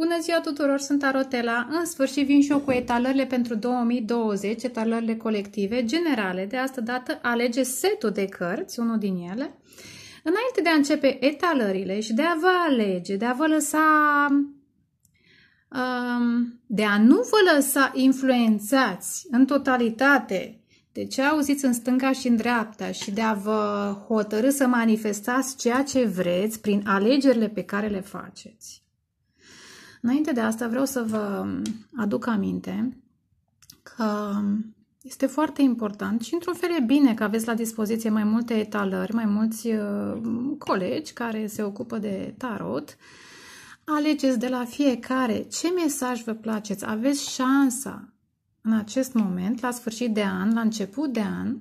Bună ziua tuturor, sunt Arotela. În sfârșit vin și eu cu etalările pentru 2020, etalările colective, generale. De asta dată alege setul de cărți, unul din ele. Înainte de a începe etalările și de a vă alege, de a vă lăsa... Um, de a nu vă lăsa influențați în totalitate de ce auziți în stânga și în dreapta și de a vă hotărâ să manifestați ceea ce vreți prin alegerile pe care le faceți Înainte de asta vreau să vă aduc aminte că este foarte important și într-un fel e bine că aveți la dispoziție mai multe etalări, mai mulți uh, colegi care se ocupă de tarot. Alegeți de la fiecare ce mesaj vă placeți. Aveți șansa în acest moment, la sfârșit de an, la început de an,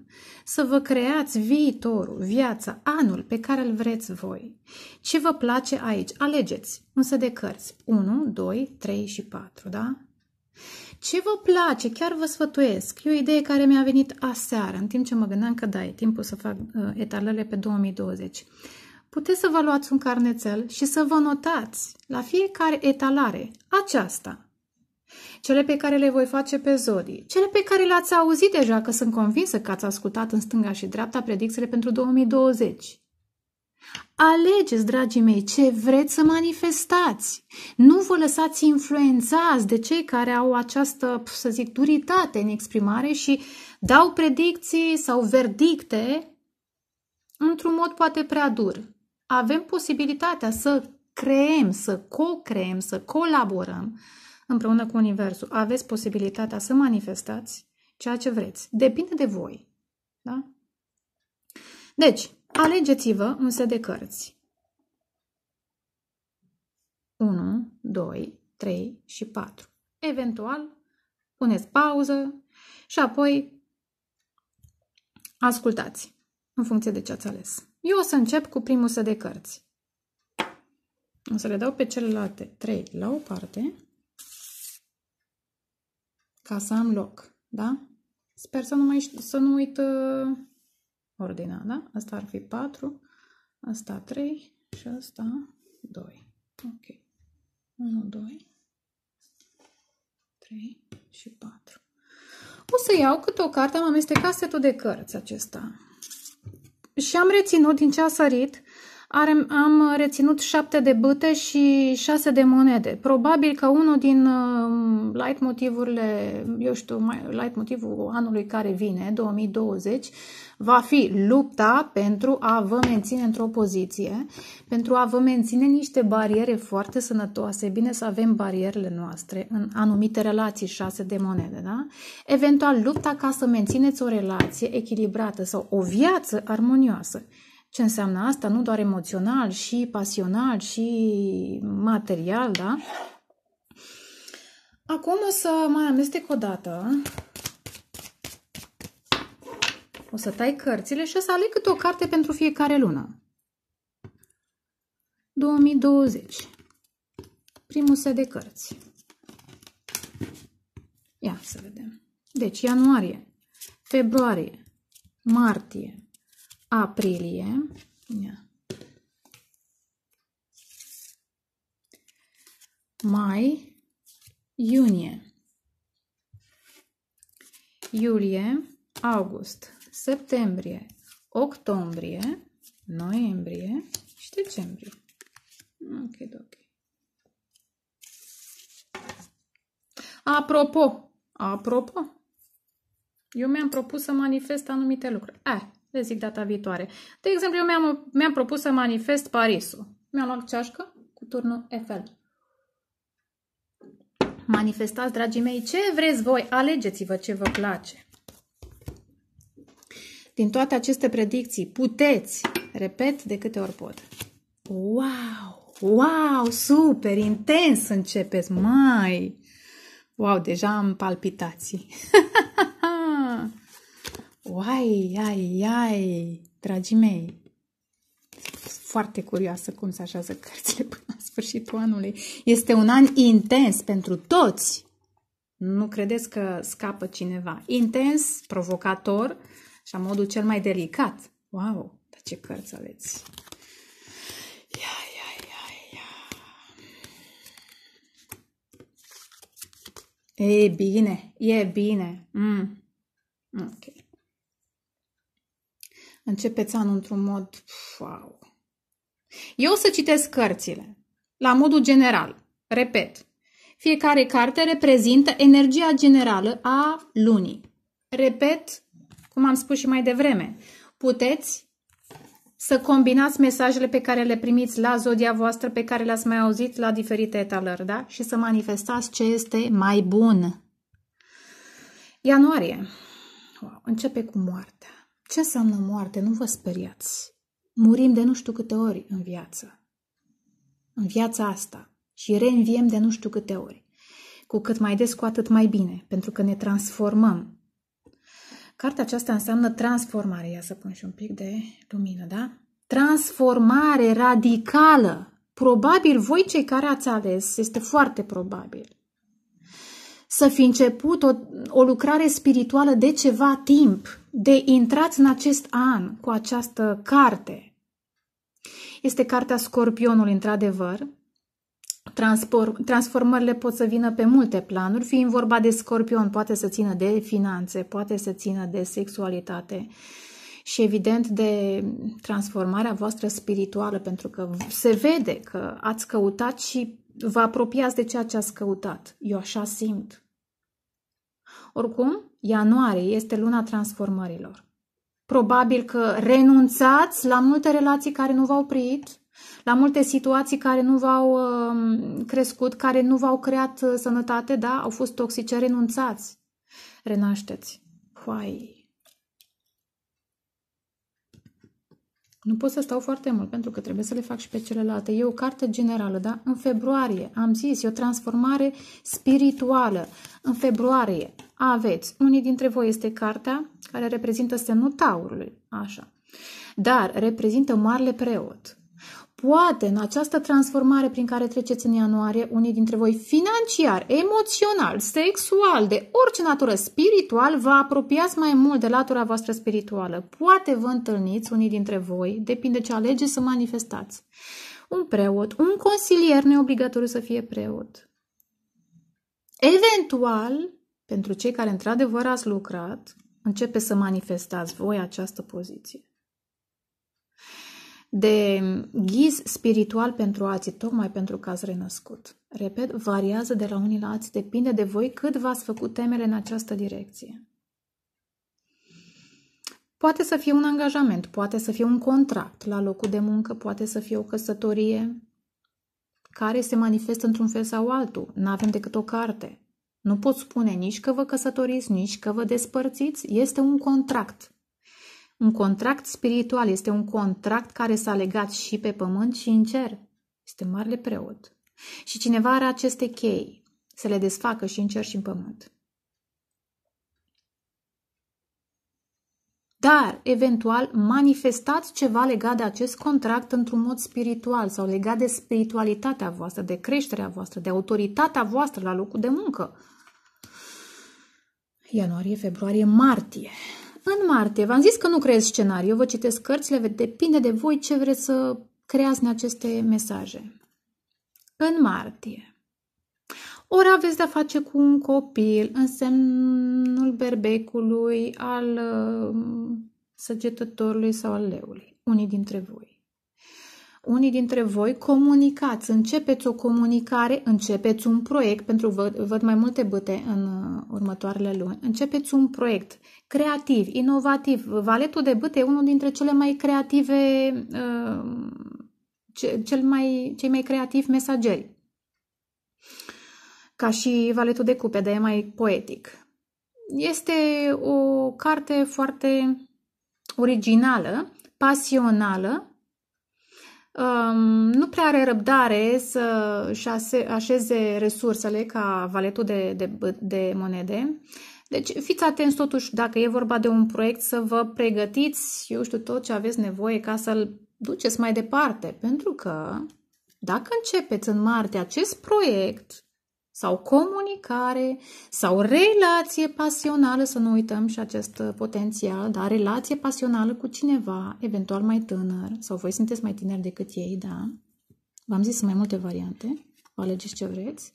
să vă creați viitorul, viața, anul pe care îl vreți voi. Ce vă place aici? Alegeți însă de cărți. 1, 2, 3 și 4, da? Ce vă place? Chiar vă sfătuiesc. E o idee care mi-a venit aseară, în timp ce mă gândeam că da, e timpul să fac uh, etalele pe 2020. Puteți să vă luați un carnețel și să vă notați la fiecare etalare aceasta – cele pe care le voi face pe zodii, cele pe care le-ați auzit deja, că sunt convinsă că ați ascultat în stânga și dreapta predicțiile pentru 2020. Alegeți, dragii mei, ce vreți să manifestați. Nu vă lăsați influențați de cei care au această, să zic, duritate în exprimare și dau predicții sau verdicte într-un mod poate prea dur. Avem posibilitatea să creem, să co-creem, să colaborăm împreună cu Universul, aveți posibilitatea să manifestați ceea ce vreți. Depinde de voi. Da? Deci, alegeți-vă un set de cărți. 1, 2, 3 și 4. Eventual, puneți pauză și apoi ascultați în funcție de ce ați ales. Eu o să încep cu primul set de cărți. O să le dau pe celelalte trei la o parte ca să am loc, da? Sper să nu, mai, să nu uit uh, ordinea, da? Asta ar fi 4, asta 3 și asta 2. Ok. 1, 2, 3 și 4. O să iau câte o carte, am amestecat setul de cărți acesta. Și am reținut din ce a sărit uh, are, am reținut șapte de băte și șase de monede. Probabil că unul din uh, um, light motivurile, eu știu, mai, light motivul anului care vine, 2020, va fi lupta pentru a vă menține într-o poziție, pentru a vă menține niște bariere foarte sănătoase. E bine să avem barierele noastre în anumite relații șase de monede, da? Eventual, lupta ca să mențineți o relație echilibrată sau o viață armonioasă. Ce înseamnă asta? Nu doar emoțional, și pasional, și material, da? Acum o să mai amestec o dată. O să tai cărțile și o să aleg câte o carte pentru fiecare lună. 2020. Primul set de cărți. Ia să vedem. Deci ianuarie, februarie, martie, aprilie. Mai, iunie. Iulie, august, septembrie, octombrie, noiembrie și decembrie. Ok, ok. Apropo, apropo, eu mi-am propus să manifest anumite lucruri. Eh, le zic data viitoare. De exemplu, eu mi-am, mi propus să manifest Parisul. Mi-am luat ceașcă cu turnul Eiffel. Manifestați, dragii mei, ce vreți voi, alegeți-vă ce vă place. Din toate aceste predicții, puteți, repet de câte ori pot. Wow! Wow! Super! Intens începeți! Mai! Wow, deja am palpitații. Uai, ai, ai, dragii mei! Foarte curioasă cum se așează cărțile până la sfârșitul anului. Este un an intens pentru toți. Nu credeți că scapă cineva. Intens, provocator și în modul cel mai delicat. Wow, dar ce cărți aveți! Ia, ia, ia, ia. E bine, e bine. Mm. Okay. Începeți anul într-un mod... Wow. Eu o să citesc cărțile, la modul general. Repet, fiecare carte reprezintă energia generală a lunii. Repet, cum am spus și mai devreme, puteți să combinați mesajele pe care le primiți la zodia voastră, pe care le-ați mai auzit la diferite etalări, da? Și să manifestați ce este mai bun. Ianuarie. Wow, începe cu moartea. Ce înseamnă moarte? Nu vă speriați. Murim de nu știu câte ori în viață. În viața asta. Și reînviem de nu știu câte ori. Cu cât mai des, cu atât mai bine, pentru că ne transformăm. Cartea aceasta înseamnă transformare. Ia să pun și un pic de lumină, da? Transformare radicală. Probabil voi cei care ați ales, este foarte probabil să fi început o, o lucrare spirituală de ceva timp, de intrat în acest an cu această carte. Este cartea Scorpionul, într-adevăr. Transformările pot să vină pe multe planuri, fiind vorba de scorpion, poate să țină de finanțe, poate să țină de sexualitate și evident de transformarea voastră spirituală, pentru că se vede că ați căutat și vă apropiați de ceea ce ați căutat. Eu așa simt. Oricum, ianuarie este luna transformărilor. Probabil că renunțați la multe relații care nu v-au prit, la multe situații care nu v-au um, crescut, care nu v-au creat uh, sănătate, da, au fost toxice, renunțați, renașteți. Hoai, Nu pot să stau foarte mult pentru că trebuie să le fac și pe celelalte. E o carte generală, da? În februarie, am zis, e o transformare spirituală. În februarie aveți, unii dintre voi este cartea care reprezintă semnul taurului, așa. Dar reprezintă marele preot. Poate în această transformare prin care treceți în ianuarie, unii dintre voi financiar, emoțional, sexual, de orice natură, spiritual, vă apropiați mai mult de latura voastră spirituală. Poate vă întâlniți unii dintre voi, depinde ce alegeți să manifestați. Un preot, un consilier, nu e obligatoriu să fie preot. Eventual, pentru cei care într-adevăr ați lucrat, începe să manifestați voi această poziție de mm, ghiz spiritual pentru alții, tocmai pentru că ați renăscut. Repet, variază de la unii la alții, depinde de voi cât v-ați făcut temele în această direcție. Poate să fie un angajament, poate să fie un contract la locul de muncă, poate să fie o căsătorie care se manifestă într-un fel sau altul. Nu avem decât o carte. Nu pot spune nici că vă căsătoriți, nici că vă despărțiți. Este un contract un contract spiritual este un contract care s-a legat și pe pământ și în cer. Este marele preot. Și cineva are aceste chei, să le desfacă și în cer și în pământ. Dar, eventual, manifestați ceva legat de acest contract într-un mod spiritual sau legat de spiritualitatea voastră, de creșterea voastră, de autoritatea voastră la locul de muncă. Ianuarie, februarie, martie. În martie, v-am zis că nu creez scenariu, vă citesc cărțile, depinde de voi ce vreți să creați în aceste mesaje. În martie. Ori aveți de-a face cu un copil în semnul berbecului, al uh, săgetătorului sau al leului, unii dintre voi unii dintre voi comunicați, începeți o comunicare, începeți un proiect, pentru că vă, văd mai multe băte în uh, următoarele luni, începeți un proiect creativ, inovativ. Valetul de băte e unul dintre cele mai creative, uh, cel mai, cei mai creativi mesageri. Ca și valetul de cupe, dar e mai poetic. Este o carte foarte originală, pasională, Um, nu prea are răbdare să-și așeze resursele ca valetul de, de, de monede. Deci fiți atenți totuși dacă e vorba de un proiect să vă pregătiți, eu știu, tot ce aveți nevoie ca să-l duceți mai departe. Pentru că dacă începeți în martie acest proiect, sau comunicare sau relație pasională, să nu uităm și acest uh, potențial, da, relație pasională cu cineva, eventual mai tânăr, sau voi sunteți mai tineri decât ei, da. V-am zis mai multe variante, vă alegeți ce vreți.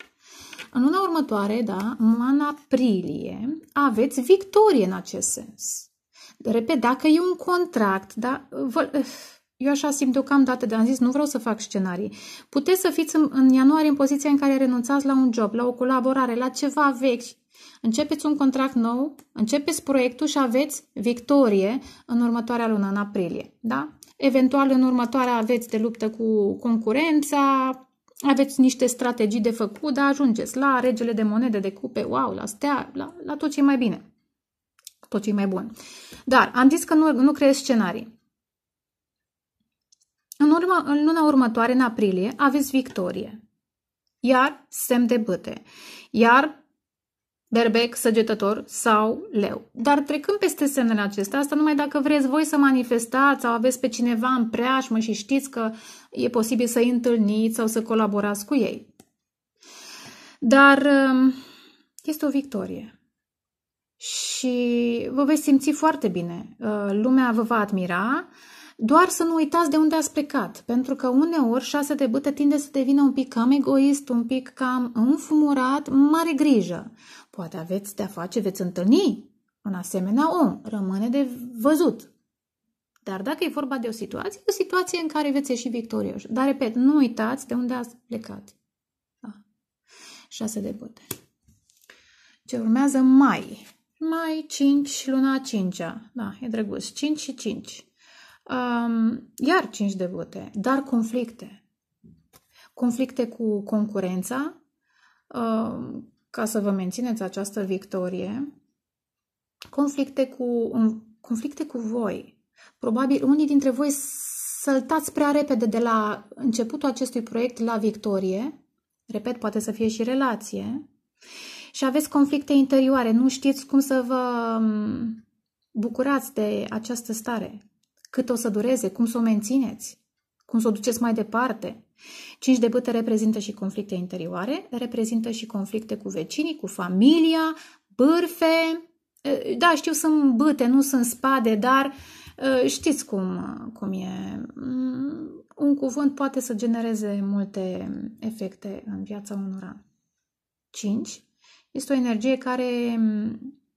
În luna următoare, da, în aprilie, aveți victorie în acest sens. Repet, dacă e un contract, da, vă, uh, eu așa simt deocamdată, de am zis, nu vreau să fac scenarii. Puteți să fiți în, în ianuarie în poziția în care renunțați la un job, la o colaborare, la ceva vechi. Începeți un contract nou, începeți proiectul și aveți victorie în următoarea lună, în aprilie. Da? Eventual în următoarea aveți de luptă cu concurența, aveți niște strategii de făcut, dar ajungeți la regele de monede, de cupe, wow, la stea, la, la tot ce e mai bine, tot ce e mai bun. Dar am zis că nu, nu creez scenarii. În, urmă, în luna următoare, în aprilie, aveți victorie. Iar semn de băte. Iar berbec, săgetător sau leu. Dar trecând peste semnele acestea, asta numai dacă vreți voi să manifestați sau aveți pe cineva în preajmă și știți că e posibil să i întâlniți sau să colaborați cu ei. Dar um, este o victorie. Și vă veți simți foarte bine. Uh, lumea vă va admira, doar să nu uitați de unde ați plecat, pentru că uneori șase de bâte tinde să devină un pic cam egoist, un pic cam înfumurat, mare grijă. Poate aveți de-a face, veți întâlni un asemenea om, rămâne de văzut. Dar dacă e vorba de o situație, o situație în care veți ieși victorioși. Dar, repet, nu uitați de unde ați plecat. Da. Șase de bâte. Ce urmează mai. Mai 5, luna 5 -a. Da, e drăguț. 5 și 5. Um, iar cinci de bute, dar conflicte. Conflicte cu concurența, um, ca să vă mențineți această victorie, conflicte cu, um, conflicte cu voi. Probabil unii dintre voi săltați prea repede de la începutul acestui proiect la victorie. Repet, poate să fie și relație. Și aveți conflicte interioare, nu știți cum să vă bucurați de această stare cât o să dureze? Cum să o mențineți? Cum să o duceți mai departe? Cinci de bâte reprezintă și conflicte interioare, reprezintă și conflicte cu vecinii, cu familia, bârfe. Da, știu, sunt bâte, nu sunt spade, dar știți cum, cum e. Mm, un cuvânt poate să genereze multe efecte în viața unora. 5. Este o energie care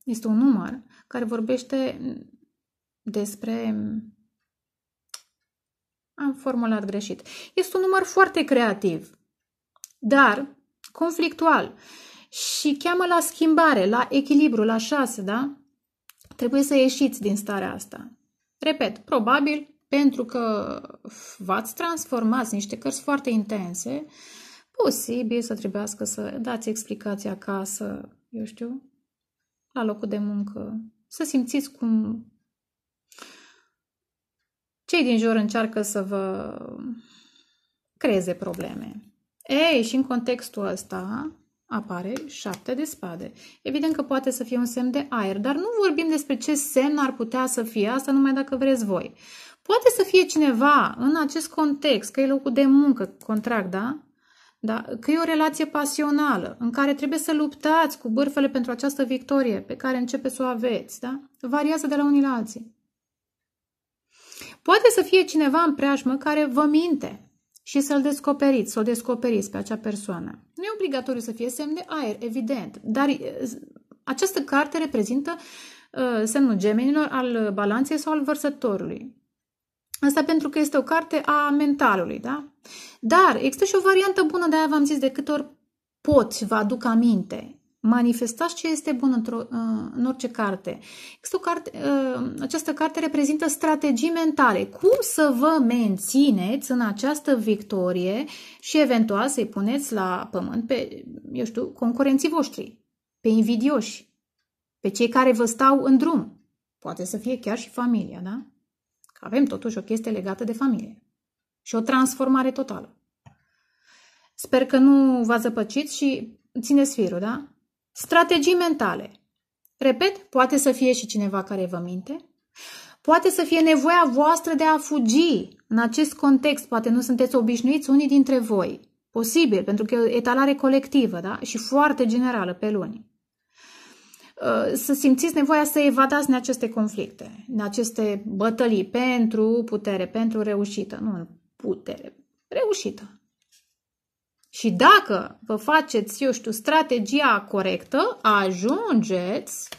este un număr care vorbește despre am formulat greșit. Este un număr foarte creativ, dar conflictual și cheamă la schimbare, la echilibru, la șase, da? Trebuie să ieșiți din starea asta. Repet, probabil pentru că v-ați transformat niște cărți foarte intense, posibil să trebuiască să dați explicații acasă, eu știu, la locul de muncă, să simțiți cum cei din jur încearcă să vă creeze probleme. Ei, și în contextul ăsta apare șapte de spade. Evident că poate să fie un semn de aer, dar nu vorbim despre ce semn ar putea să fie asta numai dacă vreți voi. Poate să fie cineva în acest context, că e locul de muncă, contract, da? da? Că e o relație pasională în care trebuie să luptați cu bârfele pentru această victorie pe care începe să o aveți, da? Variază de la unii la alții. Poate să fie cineva în preajmă care vă minte și să-l descoperiți, să o descoperiți pe acea persoană. Nu e obligatoriu să fie semn de aer, evident, dar această carte reprezintă semnul gemenilor al balanței sau al vărsătorului. Asta pentru că este o carte a mentalului, da? Dar există și o variantă bună, de-aia v-am zis de câte ori pot vă aduc aminte manifestați ce este bun într-o, uh, în orice carte. Este o carte uh, această carte reprezintă strategii mentale. Cum să vă mențineți în această victorie și eventual să-i puneți la pământ pe, eu știu, concurenții voștri, pe invidioși, pe cei care vă stau în drum. Poate să fie chiar și familia, da? Că avem totuși o chestie legată de familie și o transformare totală. Sper că nu v-ați zăpăcit și țineți firul, da? Strategii mentale. Repet, poate să fie și cineva care vă minte. Poate să fie nevoia voastră de a fugi. În acest context, poate nu sunteți obișnuiți unii dintre voi. Posibil, pentru că e o etalare colectivă da? și foarte generală pe luni. Ă, să simțiți nevoia să evadați în aceste conflicte, în aceste bătălii pentru putere, pentru reușită. Nu putere, reușită. Și dacă vă faceți, eu știu, strategia corectă, ajungeți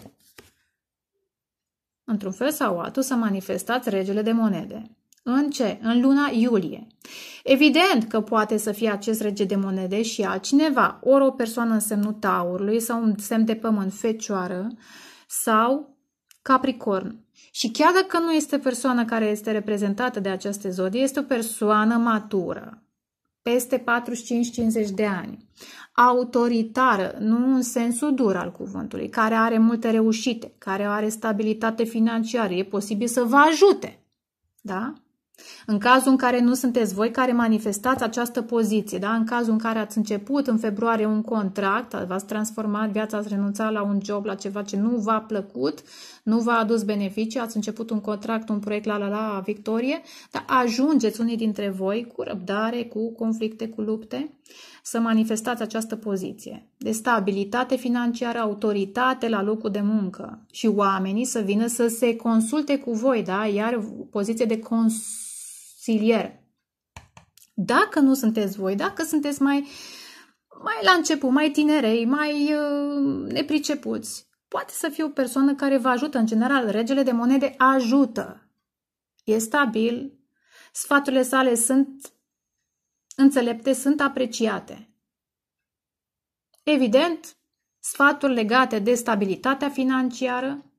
într-un fel sau altul să manifestați regele de monede. În ce? În luna iulie. Evident că poate să fie acest rege de monede și altcineva, ori o persoană în semnul taurului sau un semn de pământ, fecioară sau capricorn. Și chiar dacă nu este persoana care este reprezentată de aceste zodie, este o persoană matură peste 45-50 de ani. Autoritară, nu în sensul dur al cuvântului, care are multe reușite, care are stabilitate financiară, e posibil să vă ajute. Da? În cazul în care nu sunteți voi care manifestați această poziție, da? în cazul în care ați început în februarie un contract, v-ați transformat viața, ați renunțat la un job, la ceva ce nu v-a plăcut, nu v-a adus beneficii, ați început un contract, un proiect la la la victorie, dar ajungeți unii dintre voi cu răbdare, cu conflicte, cu lupte, să manifestați această poziție de stabilitate financiară, autoritate la locul de muncă și oamenii să vină să se consulte cu voi, da? iar poziție de consultare auxiliere. Dacă nu sunteți voi, dacă sunteți mai, mai la început, mai tinerei, mai uh, nepricepuți, poate să fie o persoană care vă ajută. În general, regele de monede ajută. E stabil, sfaturile sale sunt înțelepte, sunt apreciate. Evident, sfaturi legate de stabilitatea financiară,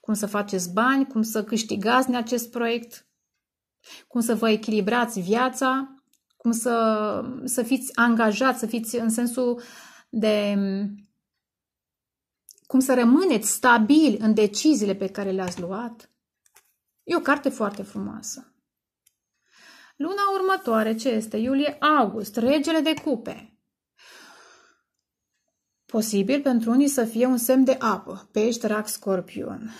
cum să faceți bani, cum să câștigați în acest proiect, cum să vă echilibrați viața, cum să, să fiți angajați, să fiți în sensul de cum să rămâneți stabil în deciziile pe care le-ați luat. E o carte foarte frumoasă. Luna următoare, ce este? Iulie-august, regele de cupe. Posibil pentru unii să fie un semn de apă, pești, rac, scorpion.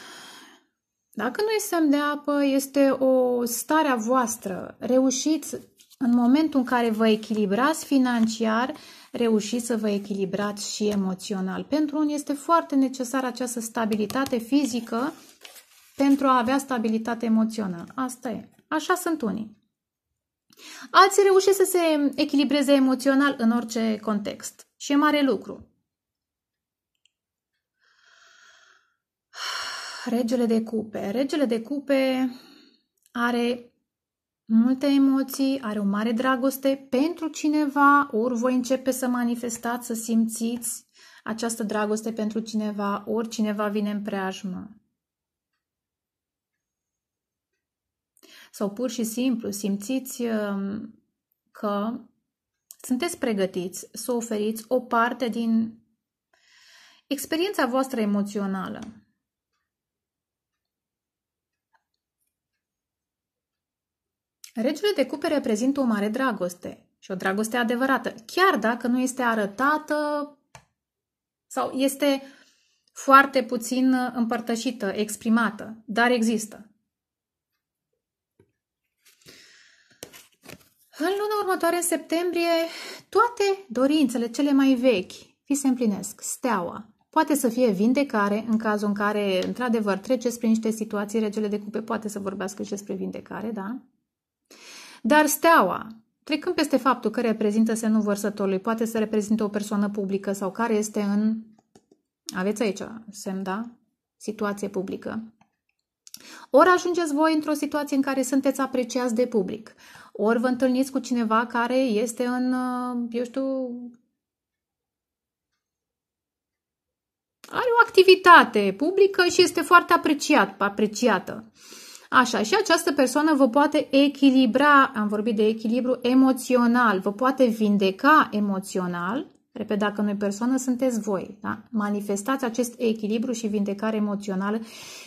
Dacă nu e semn de apă, este o stare a voastră. Reușiți, în momentul în care vă echilibrați financiar, reușiți să vă echilibrați și emoțional. Pentru unii este foarte necesară această stabilitate fizică pentru a avea stabilitate emoțională. Asta e. Așa sunt unii. Alții reușesc să se echilibreze emoțional în orice context. Și e mare lucru. Regele de cupe. Regele de cupe are multe emoții, are o mare dragoste pentru cineva, ori voi începe să manifestați, să simțiți această dragoste pentru cineva, ori cineva vine în preajmă. Sau pur și simplu simțiți um, că sunteți pregătiți să oferiți o parte din experiența voastră emoțională Regele de cupe reprezintă o mare dragoste și o dragoste adevărată, chiar dacă nu este arătată sau este foarte puțin împărtășită, exprimată, dar există. În luna următoare, în septembrie, toate dorințele cele mai vechi vi se împlinesc. Steaua. Poate să fie vindecare în cazul în care, într-adevăr, treceți prin niște situații, regele de cupe poate să vorbească și despre vindecare, da? Dar steaua, trecând peste faptul că reprezintă semnul vărsătorului, poate să reprezinte o persoană publică sau care este în... Aveți aici semn, da? Situație publică. Ori ajungeți voi într-o situație în care sunteți apreciați de public, ori vă întâlniți cu cineva care este în, uh, eu știu, are o activitate publică și este foarte apreciat, apreciată. Așa, și această persoană vă poate echilibra, am vorbit de echilibru emoțional, vă poate vindeca emoțional, repet, dacă nu persoană, sunteți voi. Da? Manifestați acest echilibru și vindecare emoțională,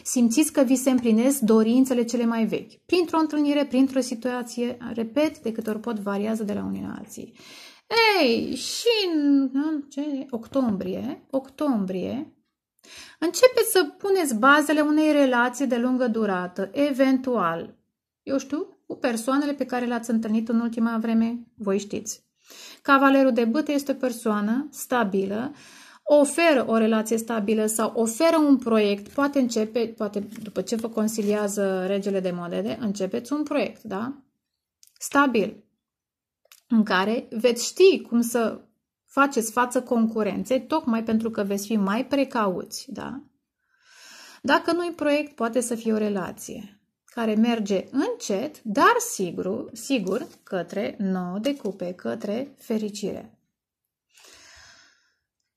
simțiți că vi se împlinesc dorințele cele mai vechi, printr-o întâlnire, printr-o situație, repet, de câte ori pot, variază de la unii la alții. Ei, și în, în ce, octombrie, octombrie, Începeți să puneți bazele unei relații de lungă durată, eventual. Eu știu, cu persoanele pe care le-ați întâlnit în ultima vreme, voi știți. Cavalerul de bâte este o persoană stabilă, oferă o relație stabilă sau oferă un proiect, poate începe, poate după ce vă consiliază regele de modele, începeți un proiect, da? Stabil, în care veți ști cum să faceți față concurenței, tocmai pentru că veți fi mai precauți, da? Dacă nu-i proiect, poate să fie o relație care merge încet, dar sigur, sigur către nouă de cupe, către fericire.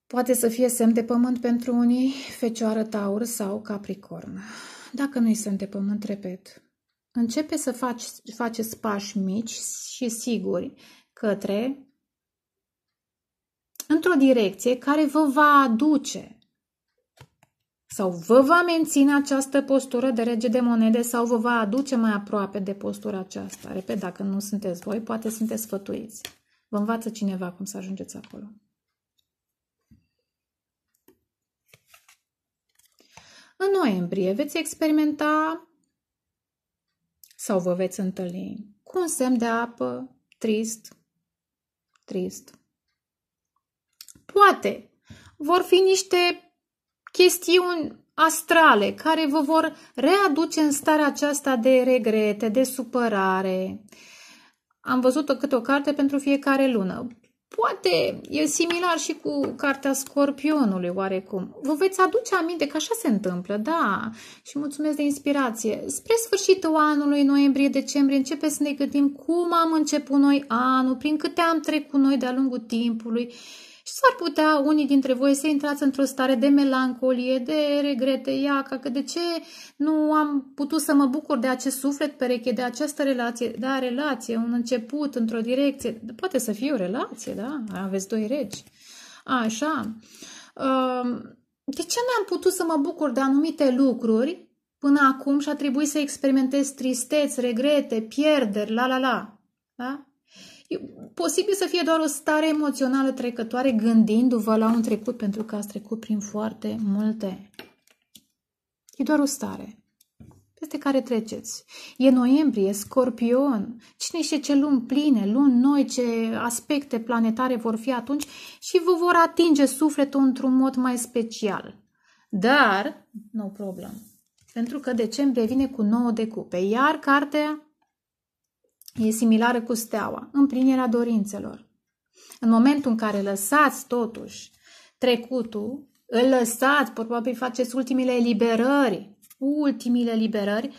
Poate să fie semn de pământ pentru unii, fecioară, taur sau capricorn. Dacă nu-i semn de pământ, repet, începe să faci, faceți pași mici și siguri către într-o direcție care vă va aduce sau vă va menține această postură de rege de monede sau vă va aduce mai aproape de postura aceasta. Repet, dacă nu sunteți voi, poate sunteți sfătuiți. Vă învață cineva cum să ajungeți acolo. În noiembrie veți experimenta sau vă veți întâlni cu un semn de apă trist, trist, Poate vor fi niște chestiuni astrale care vă vor readuce în starea aceasta de regrete, de supărare. Am văzut o câte o carte pentru fiecare lună. Poate e similar și cu cartea Scorpionului, oarecum. Vă veți aduce aminte că așa se întâmplă, da, și mulțumesc de inspirație. Spre sfârșitul anului, noiembrie-decembrie, începe să ne gândim cum am început noi anul, prin câte am trecut noi de-a lungul timpului și s-ar putea unii dintre voi să intrați într-o stare de melancolie, de regrete, iaca, că de ce nu am putut să mă bucur de acest suflet pereche, de această relație, da, relație, un început într-o direcție, poate să fie o relație, da, aveți doi regi, așa, de ce n-am putut să mă bucur de anumite lucruri până acum și a trebuit să experimentez tristeți, regrete, pierderi, la la la, da? Posibil să fie doar o stare emoțională trecătoare gândindu-vă la un trecut pentru că ați trecut prin foarte multe. E doar o stare peste care treceți. E noiembrie, scorpion, cine știe ce luni pline, luni noi, ce aspecte planetare vor fi atunci și vă vor atinge sufletul într-un mod mai special. Dar, no problem, pentru că decembrie vine cu nouă de cupe, iar cartea e similară cu steaua, împlinirea dorințelor. În momentul în care lăsați totuși trecutul, îl lăsați, probabil faceți ultimile eliberări, ultimile eliberări,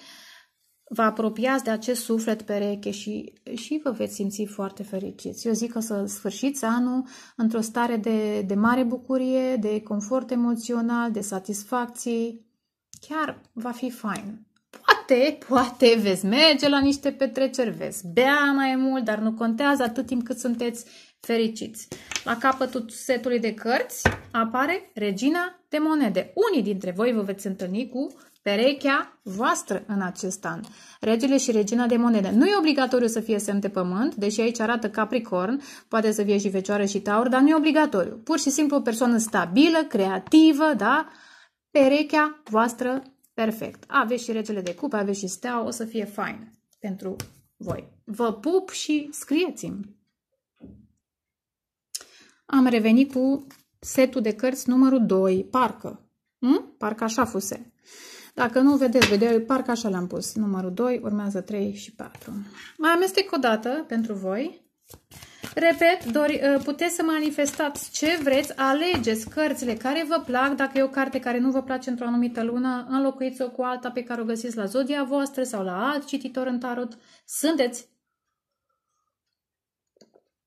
vă apropiați de acest suflet pereche și, și vă veți simți foarte fericiți. Eu zic că să sfârșiți anul într-o stare de, de mare bucurie, de confort emoțional, de satisfacții. Chiar va fi fain. Poate, poate veți merge la niște petreceri, veți bea mai mult, dar nu contează atât timp cât sunteți fericiți. La capătul setului de cărți apare Regina de Monede. Unii dintre voi vă veți întâlni cu perechea voastră în acest an. Regele și regina de monede. Nu e obligatoriu să fie semn de pământ, deși aici arată capricorn, poate să fie și fecioară și taur, dar nu e obligatoriu. Pur și simplu o persoană stabilă, creativă, da? Perechea voastră Perfect. Aveți și regele de cupe, aveți și steaua, o să fie fain pentru voi. Vă pup și scrieți-mi. Am revenit cu setul de cărți numărul 2, parcă. Hm? Parcă așa fuse. Dacă nu vedeți video, parcă așa l-am pus. Numărul 2, urmează 3 și 4. Mai amestec o dată pentru voi. Repet, dori, uh, puteți să manifestați ce vreți, alegeți cărțile care vă plac, dacă e o carte care nu vă place într-o anumită lună, înlocuiți-o cu alta pe care o găsiți la zodia voastră sau la alt cititor în tarot. Sunteți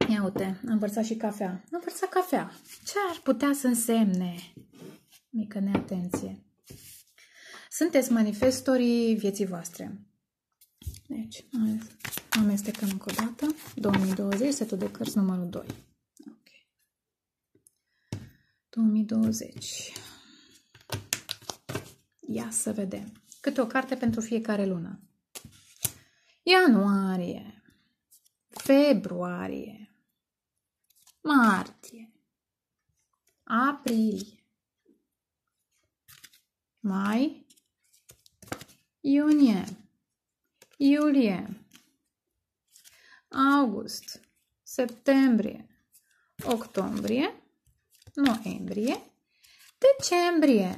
Ia uite, am vărsat și cafea. Am vărsat cafea. Ce ar putea să însemne? Mică neatenție. Sunteți manifestorii vieții voastre. Deci, amestecăm încă o dată. 2020, setul de cărți numărul 2. Ok. 2020. Ia să vedem. Câte o carte pentru fiecare lună. Ianuarie, februarie, martie, aprilie, mai, iunie, iulie, august, septembrie, octombrie, noiembrie, decembrie.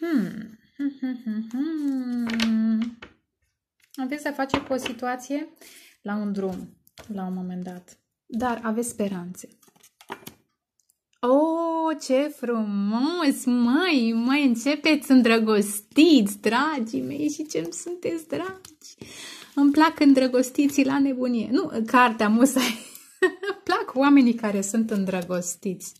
Hmm. Hmm, hmm, Aveți face cu o situație la un drum, la un moment dat. Dar aveți speranțe. Oh, ce frumos! Măi, măi, începeți îndrăgostiți, dragii mei, și ce sunteți dragi! Îmi plac îndrăgostiții la nebunie. Nu, cartea musai. Îmi plac oamenii care sunt îndrăgostiți.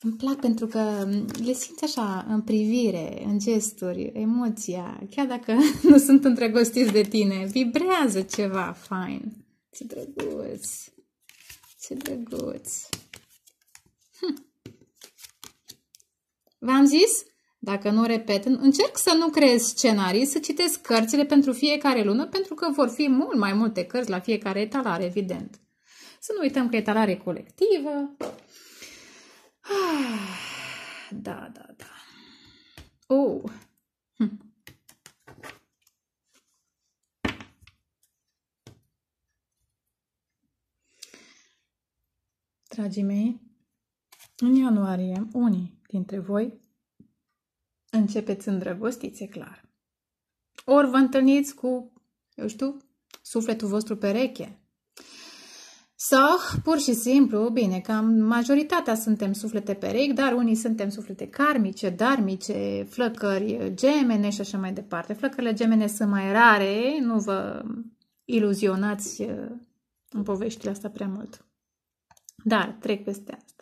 Îmi plac pentru că le simți așa în privire, în gesturi, emoția, chiar dacă nu sunt îndrăgostiți de tine, vibrează ceva fain. Ce drăguț! Ce drăguț! Hm. V-am zis? Dacă nu repet, încerc să nu creez scenarii, să citesc cărțile pentru fiecare lună, pentru că vor fi mult mai multe cărți la fiecare etalare evident. Să nu uităm că etalare colectivă. Ah, da, da, da. Oh. Hm. Dragii mei, în ianuarie, unii dintre voi începeți îndrăgostiți, clar. Ori vă întâlniți cu, eu știu, sufletul vostru pereche. Sau, pur și simplu, bine, cam majoritatea suntem suflete perechi, dar unii suntem suflete karmice, darmice, flăcări gemene și așa mai departe. Flăcările gemene sunt mai rare, nu vă iluzionați uh, în poveștile astea prea mult. Dar trec peste asta.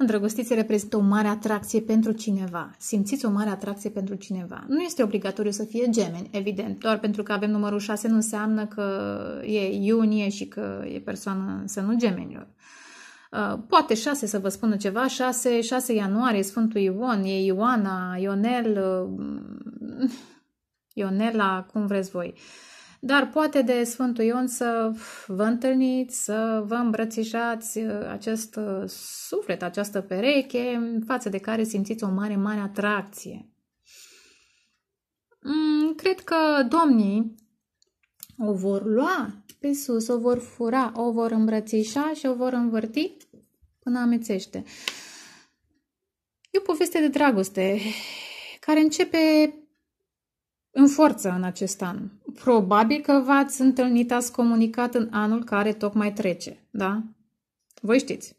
Îndrăgostiți reprezintă o mare atracție pentru cineva. Simțiți o mare atracție pentru cineva. Nu este obligatoriu să fie gemeni, evident. Doar pentru că avem numărul 6 nu înseamnă că e iunie și că e persoană să nu gemenilor. Uh, poate 6 să vă spună ceva, 6, 6 ianuarie, Sfântul Ion, e Ioana, Ionel, uh, Ionela, cum vreți voi. Uh, dar poate de Sfântul Ion să vă întâlniți, să vă îmbrățișați uh, acest uh, suflet, această pereche, față de care simțiți o mare, mare atracție. Mm, cred că domnii o vor lua pe sus, o vor fura, o vor îmbrățișa și o vor învârti până amețește. E o poveste de dragoste care începe în forță în acest an. Probabil că v-ați întâlnit, ați comunicat în anul care tocmai trece, da? Voi știți.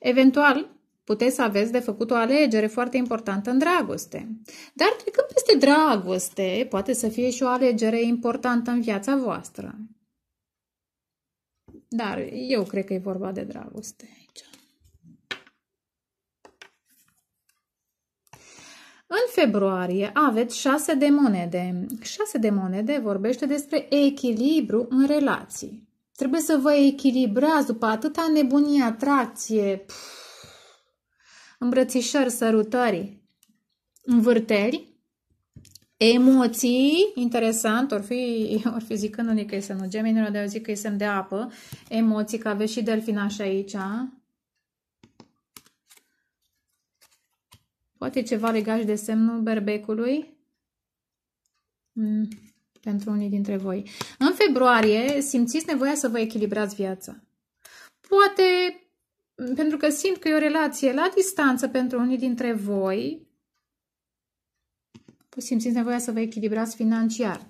Eventual, puteți să aveți de făcut o alegere foarte importantă în dragoste. Dar trecând peste dragoste, poate să fie și o alegere importantă în viața voastră. Dar eu cred că e vorba de dragoste. În februarie aveți șase de monede. Șase de monede vorbește despre echilibru în relații. Trebuie să vă echilibrați după atâta nebunie, atracție, pf, îmbrățișări, sărutări, învârteli, emoții, interesant, or fi, or fi zicând unii că e semnul gemenilor, dar eu zic că e semn de apă, emoții, că aveți și delfinaș aici, a? Poate ceva legat de semnul berbecului? Mm, pentru unii dintre voi. În februarie simțiți nevoia să vă echilibrați viața. Poate pentru că simt că e o relație la distanță pentru unii dintre voi, simțiți nevoia să vă echilibrați financiar.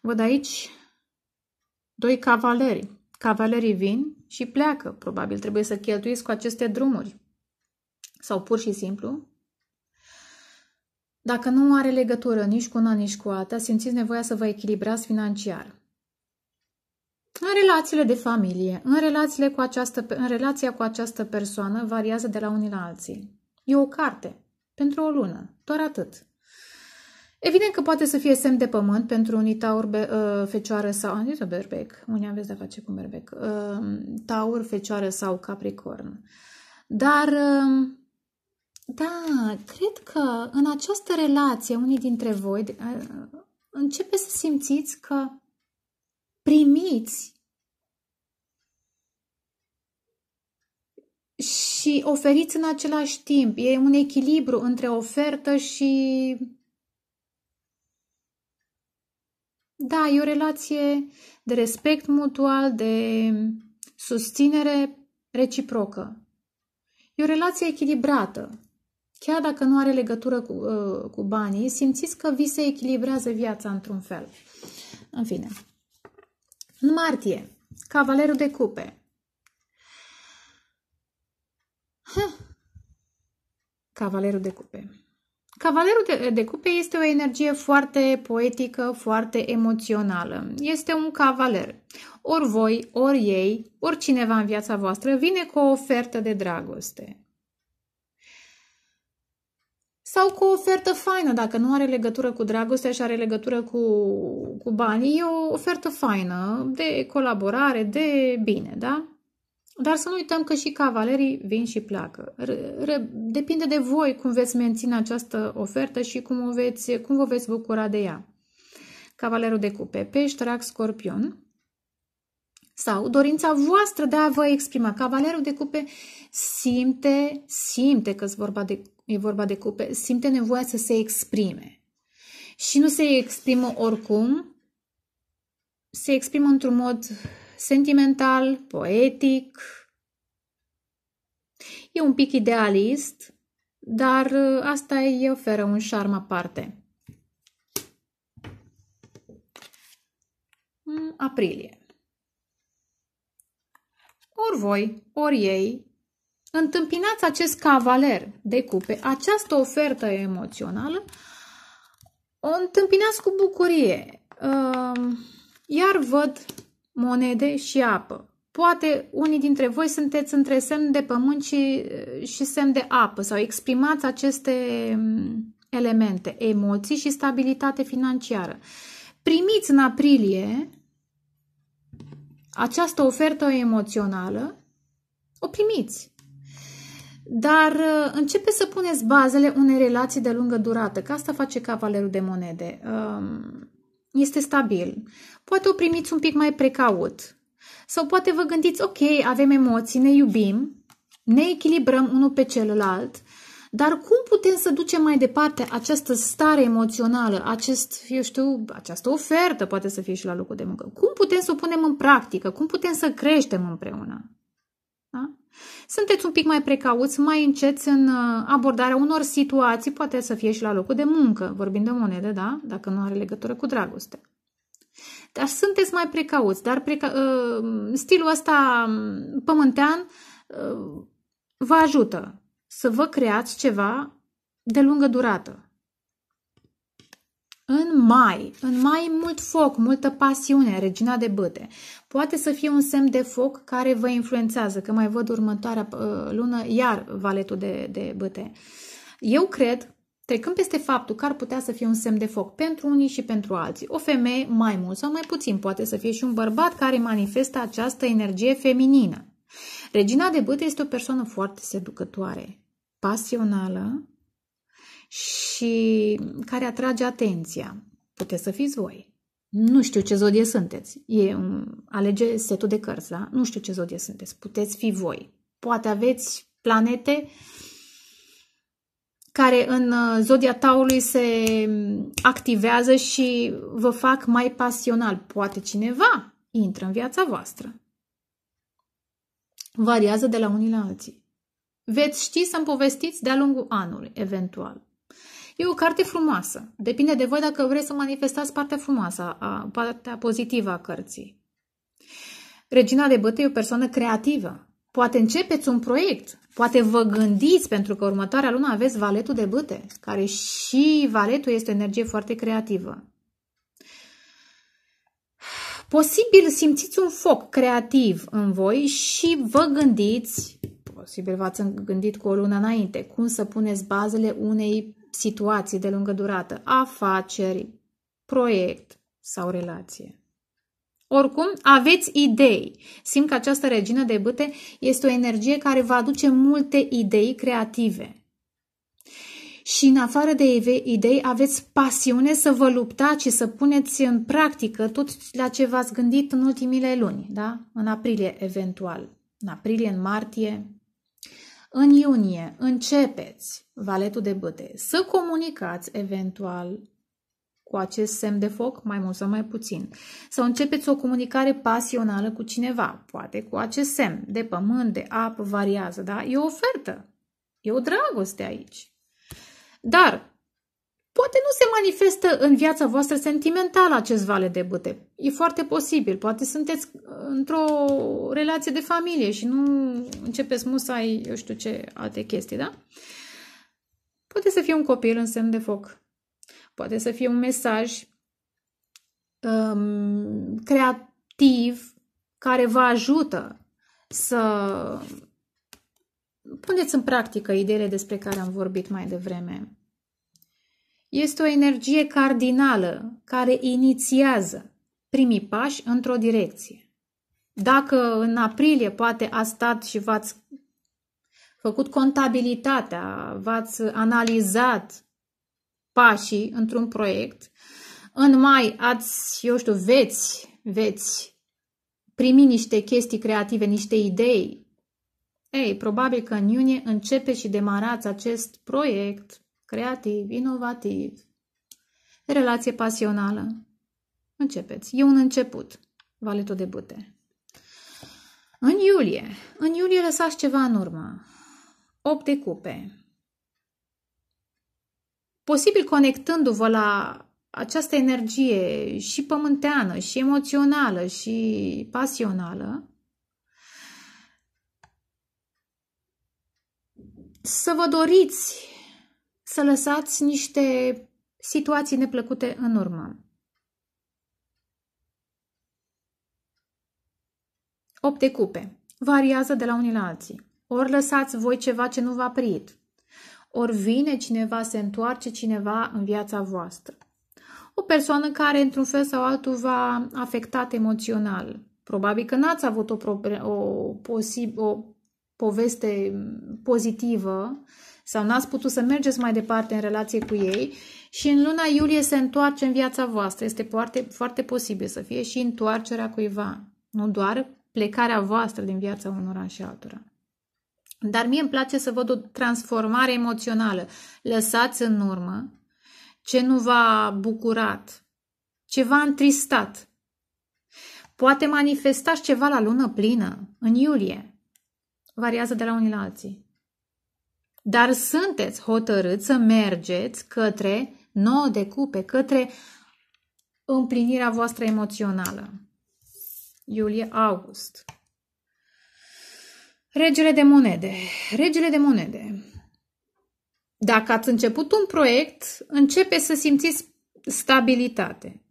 Văd aici doi cavaleri. Cavalerii vin și pleacă. Probabil trebuie să cheltuiți cu aceste drumuri sau pur și simplu, dacă nu are legătură nici cu una, nici cu alta, simțiți nevoia să vă echilibrați financiar. În relațiile de familie, în, relațiile cu această, în relația cu această persoană variază de la unii la alții. E o carte, pentru o lună, doar atât. Evident că poate să fie semn de pământ pentru unii taur, be, uh, fecioară sau... Nu berbec, unii aveți de-a face cu berbec. Uh, ă, taur, fecioară sau capricorn. Dar uh, da, cred că în această relație, unii dintre voi începe să simțiți că primiți și oferiți în același timp. E un echilibru între ofertă și... Da, e o relație de respect mutual, de susținere reciprocă. E o relație echilibrată chiar dacă nu are legătură cu, uh, cu banii, simțiți că vi se echilibrează viața într-un fel. În fine. În martie, cavalerul de cupe. Huh. Cavalerul de cupe. Cavalerul de, de cupe este o energie foarte poetică, foarte emoțională. Este un cavaler. Ori voi, ori ei, oricineva cineva în viața voastră vine cu o ofertă de dragoste sau cu o ofertă faină, dacă nu are legătură cu dragostea și are legătură cu, cu banii, e o ofertă faină de colaborare, de bine, da? Dar să nu uităm că și cavalerii vin și pleacă. Depinde de voi cum veți menține această ofertă și cum, o veți, cum vă veți bucura de ea. Cavalerul de cupe, pești, rac, scorpion sau dorința voastră de a vă exprima. Cavalerul de cupe simte, simte că-s vorba de e vorba de cupe, simte nevoia să se exprime. Și nu se exprimă oricum, se exprimă într-un mod sentimental, poetic, e un pic idealist, dar uh, asta îi oferă un șarm aparte. Aprilie. Ori voi, ori ei Întâmpinați acest cavaler de cupe, această ofertă emoțională, o întâmpinați cu bucurie. Ehm, iar văd monede și apă. Poate unii dintre voi sunteți între semn de pământ și, și semn de apă sau exprimați aceste mm, elemente, emoții și stabilitate financiară. Primiți în aprilie această ofertă emoțională, o primiți. Dar uh, începe să puneți bazele unei relații de lungă durată, că asta face cavalerul de monede. Um, este stabil. Poate o primiți un pic mai precaut. Sau poate vă gândiți, ok, avem emoții, ne iubim, ne echilibrăm unul pe celălalt, dar cum putem să ducem mai departe această stare emoțională, acest, eu știu, această ofertă poate să fie și la locul de muncă? Cum putem să o punem în practică? Cum putem să creștem împreună? Da? Sunteți un pic mai precauți, mai înceți în uh, abordarea unor situații, poate să fie și la locul de muncă, vorbind de monede, da? dacă nu are legătură cu dragoste. Dar sunteți mai precauți, dar preca- uh, stilul ăsta um, pământean uh, vă ajută să vă creați ceva de lungă durată. În mai, în mai mult foc, multă pasiune, regina de băte. Poate să fie un semn de foc care vă influențează, că mai văd următoarea lună iar valetul de, de băte. Eu cred, trecând peste faptul că ar putea să fie un semn de foc pentru unii și pentru alții, o femeie mai mult sau mai puțin, poate să fie și un bărbat care manifestă această energie feminină. Regina de băte este o persoană foarte seducătoare, pasională, și care atrage atenția. Puteți să fiți voi. Nu știu ce zodie sunteți. E un... Alege setul de cărți, da? Nu știu ce zodie sunteți. Puteți fi voi. Poate aveți planete care în uh, zodia taului se mm, activează și vă fac mai pasional. Poate cineva intră în viața voastră. Variază de la unii la alții. Veți ști să-mi povestiți de-a lungul anului, eventual. E o carte frumoasă. Depinde de voi dacă vreți să manifestați partea frumoasă, a, partea pozitivă a cărții. Regina de bătăi e o persoană creativă. Poate începeți un proiect, poate vă gândiți, pentru că următoarea lună aveți valetul de băte, care și valetul este o energie foarte creativă. Posibil simțiți un foc creativ în voi și vă gândiți, posibil v-ați gândit cu o lună înainte, cum să puneți bazele unei situații de lungă durată, afaceri, proiect sau relație. Oricum, aveți idei. Simt că această regină de băte este o energie care vă aduce multe idei creative. Și în afară de idei, aveți pasiune să vă luptați și să puneți în practică tot la ce v-ați gândit în ultimile luni, da? În aprilie, eventual. În aprilie, în martie, în iunie începeți valetul de băte, să comunicați eventual cu acest semn de foc, mai mult sau mai puțin. să începeți o comunicare pasională cu cineva, poate cu acest semn de pământ, de apă, variază, da? E o ofertă, e o dragoste aici. Dar Poate nu se manifestă în viața voastră sentimentală acest vale de bute. E foarte posibil. Poate sunteți uh, într-o relație de familie și nu începeți musai, eu știu ce, alte chestii, da? Poate să fie un copil în semn de foc. Poate să fie un mesaj um, creativ care vă ajută să puneți în practică ideile despre care am vorbit mai devreme este o energie cardinală care inițiază primii pași într-o direcție. Dacă în aprilie poate a stat și v-ați făcut contabilitatea, v-ați analizat pașii într-un proiect, în mai ați, eu știu, veți, veți primi niște chestii creative, niște idei, ei, probabil că în iunie începe și demarați acest proiect creativ, inovativ. Relație pasională. Începeți. E un început. Valetul de bute. În iulie. În iulie lăsați ceva în urmă. 8 de cupe. Posibil conectându-vă la această energie și pământeană, și emoțională, și pasională, să vă doriți să lăsați niște situații neplăcute în urmă. Opt de cupe. Variază de la unii la alții. Ori lăsați voi ceva ce nu v-a prit. ori vine cineva, se întoarce cineva în viața voastră. O persoană care, într-un fel sau altul, v-a afectat emoțional. Probabil că n-ați avut o, o, o poveste pozitivă sau n-ați putut să mergeți mai departe în relație cu ei și în luna iulie se întoarce în viața voastră. Este foarte, foarte posibil să fie și întoarcerea cuiva, nu doar plecarea voastră din viața unora și altora. Dar mie îmi place să văd o transformare emoțională. Lăsați în urmă ce nu v-a bucurat, ce v-a întristat. Poate manifestați ceva la lună plină, în iulie. Variază de la unii la alții dar sunteți hotărâți să mergeți către nouă de cupe, către împlinirea voastră emoțională. Iulie-august. Regele de monede. Regele de monede. Dacă ați început un proiect, începe să simțiți stabilitate.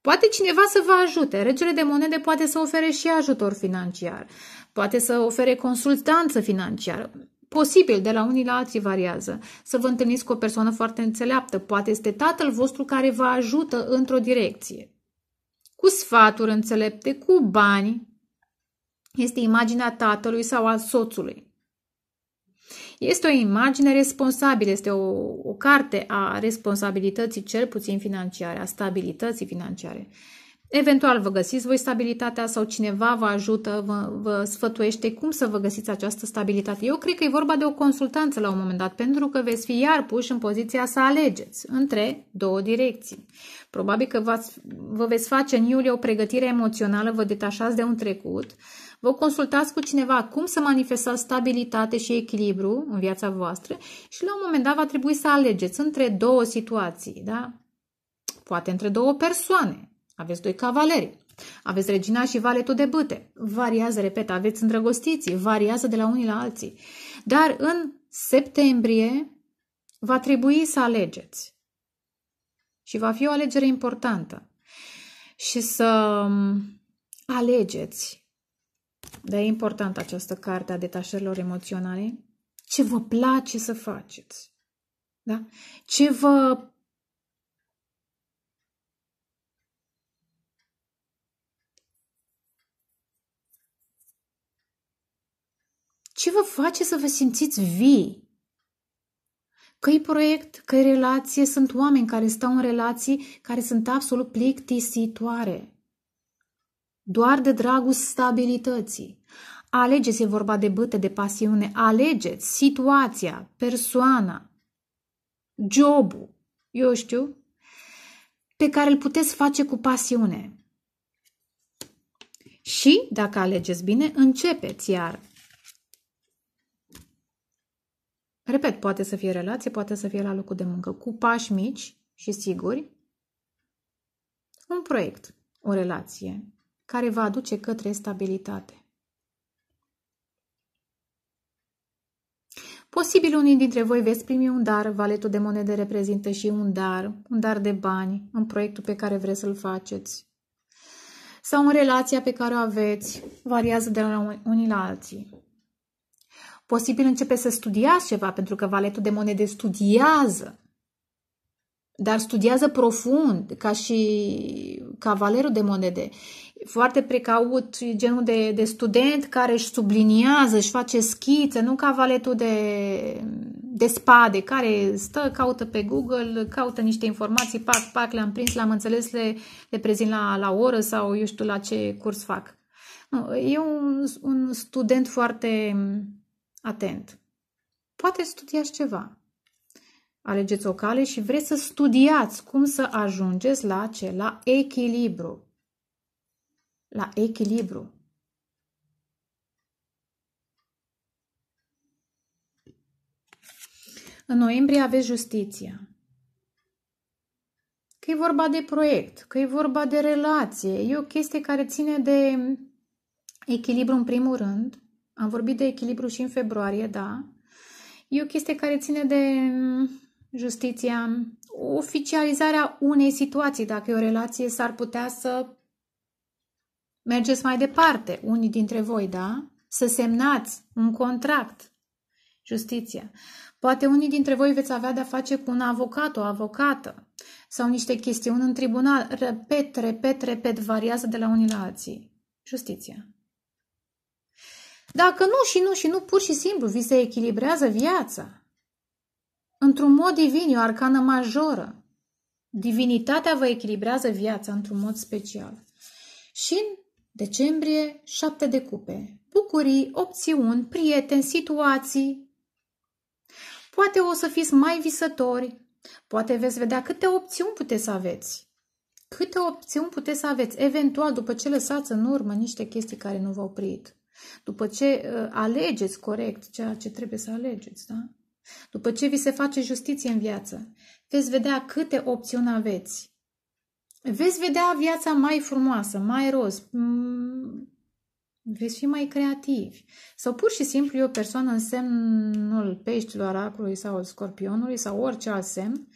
Poate cineva să vă ajute. Regele de monede poate să ofere și ajutor financiar. Poate să ofere consultanță financiară. Posibil, de la unii la alții variază. Să vă întâlniți cu o persoană foarte înțeleaptă, poate este tatăl vostru care vă ajută într-o direcție. Cu sfaturi înțelepte, cu bani, este imaginea tatălui sau a soțului. Este o imagine responsabilă, este o, o carte a responsabilității, cel puțin financiare, a stabilității financiare. Eventual vă găsiți voi stabilitatea sau cineva vă ajută, vă, vă sfătuiește cum să vă găsiți această stabilitate. Eu cred că e vorba de o consultanță la un moment dat, pentru că veți fi iar puși în poziția să alegeți între două direcții. Probabil că vă veți face în iulie o pregătire emoțională, vă detașați de un trecut, vă consultați cu cineva cum să manifestați stabilitate și echilibru în viața voastră și la un moment dat va trebui să alegeți între două situații, da? Poate între două persoane, aveți doi cavaleri. Aveți regina și valetul de băte. Variază, repet, aveți îndrăgostiții, variază de la unii la alții. Dar în septembrie va trebui să alegeți. Și va fi o alegere importantă. Și să um, alegeți. Dar e importantă această carte a detașărilor emoționale. Ce vă place să faceți. Da? Ce vă Ce vă face să vă simțiți vii? că proiect, că relație, sunt oameni care stau în relații care sunt absolut plictisitoare. Doar de dragul stabilității. Alegeți, e vorba de bâte, de pasiune, alegeți situația, persoana, jobul, eu știu, pe care îl puteți face cu pasiune. Și, dacă alegeți bine, începeți iar Repet, poate să fie relație, poate să fie la locul de muncă, cu pași mici și siguri, un proiect, o relație care va aduce către stabilitate. Posibil unii dintre voi veți primi un dar, valetul de monede reprezintă și un dar, un dar de bani în proiectul pe care vreți să-l faceți. Sau în relația pe care o aveți, variază de la unii la alții. Posibil începe să studiați ceva, pentru că valetul de monede studiază. Dar studiază profund, ca și cavalerul de monede. Foarte precaut, genul de, de student care își subliniază, își face schițe, nu cavaletul de, de spade, care stă, caută pe Google, caută niște informații, pac, pac, le-am prins, le-am înțeles, le, le prezint la, la oră sau eu știu la ce curs fac. Nu, e un, un student foarte atent. Poate studiați ceva. Alegeți o cale și vreți să studiați cum să ajungeți la ce? La echilibru. La echilibru. În noiembrie aveți justiția. Că e vorba de proiect, că e vorba de relație, e o chestie care ține de echilibru în primul rând, am vorbit de echilibru și în februarie, da. E o chestie care ține de mm, justiția, oficializarea unei situații. Dacă e o relație, s-ar putea să mergeți mai departe, unii dintre voi, da? Să semnați un contract. Justiția. Poate unii dintre voi veți avea de-a face cu un avocat, o avocată sau niște chestiuni în tribunal. Repet, repet, repet, variază de la unii la alții. Justiția. Dacă nu și nu și nu, pur și simplu, vi se echilibrează viața. Într-un mod divin, o arcană majoră. Divinitatea vă echilibrează viața într-un mod special. Și în decembrie, șapte de cupe. Bucurii, opțiuni, prieteni, situații. Poate o să fiți mai visători, poate veți vedea câte opțiuni puteți să aveți. Câte opțiuni puteți să aveți, eventual după ce lăsați în urmă niște chestii care nu v-au prit. După ce uh, alegeți corect ceea ce trebuie să alegeți, da? După ce vi se face justiție în viață, veți vedea câte opțiuni aveți. Veți vedea viața mai frumoasă, mai roz, mm, veți fi mai creativi. Sau pur și simplu o persoană în semnul peștilor, aracului sau scorpionului sau orice alt semn,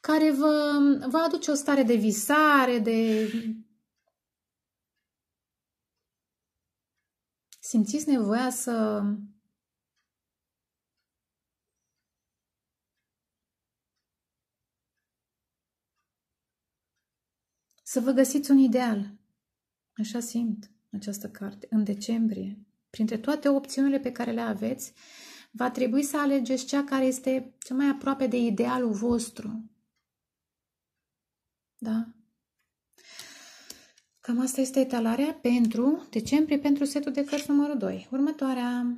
care vă, vă aduce o stare de visare, de simțiți nevoia să să vă găsiți un ideal. Așa simt această carte. În decembrie, printre toate opțiunile pe care le aveți, va trebui să alegeți cea care este cea mai aproape de idealul vostru. Da? Cam asta este etalarea pentru decembrie, pentru setul de cărți numărul 2. Următoarea...